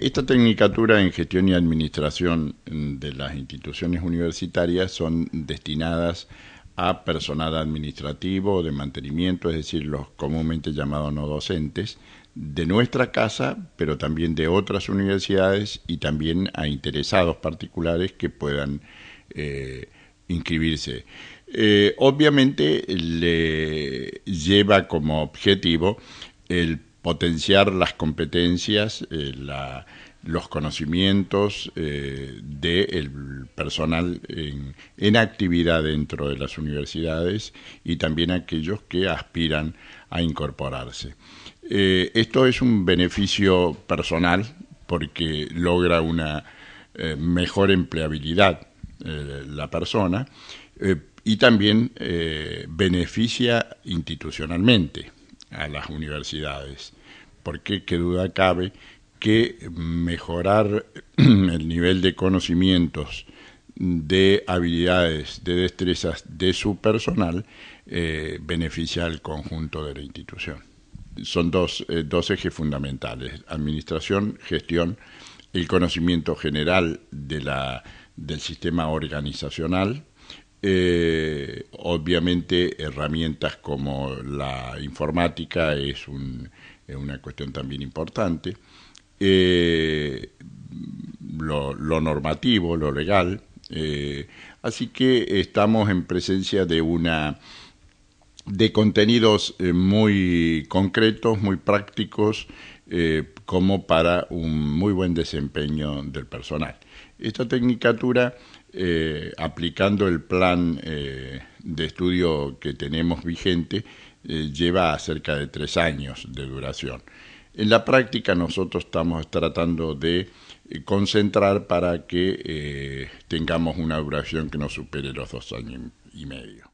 Esta tecnicatura en gestión y administración de las instituciones universitarias son destinadas a personal administrativo de mantenimiento, es decir, los comúnmente llamados no docentes, de nuestra casa, pero también de otras universidades y también a interesados particulares que puedan eh, inscribirse. Eh, obviamente le lleva como objetivo el potenciar las competencias, eh, los conocimientos eh, del personal en, actividad dentro de las universidades y también aquellos que aspiran a incorporarse. Eh, esto es un beneficio personal porque logra una mejor empleabilidad la persona y también beneficia institucionalmente a las universidades, porque qué duda cabe que mejorar el nivel de conocimientos, de habilidades, de destrezas de su personal, eh, beneficia al conjunto de la institución. Son dos, eh, dos ejes fundamentales, administración, gestión, el conocimiento general de la, del sistema organizacional, eh, obviamente herramientas como la informática es, una cuestión también importante. Eh, lo, normativo, lo legal. Eh, así que estamos en presencia de una de contenidos muy concretos, muy prácticos, como para un muy buen desempeño del personal. Esta tecnicatura eh, aplicando el plan eh, de estudio que tenemos vigente, eh, lleva cerca de tres años de duración. En la práctica nosotros estamos tratando de concentrar para que tengamos una duración que no supere los dos años y medio.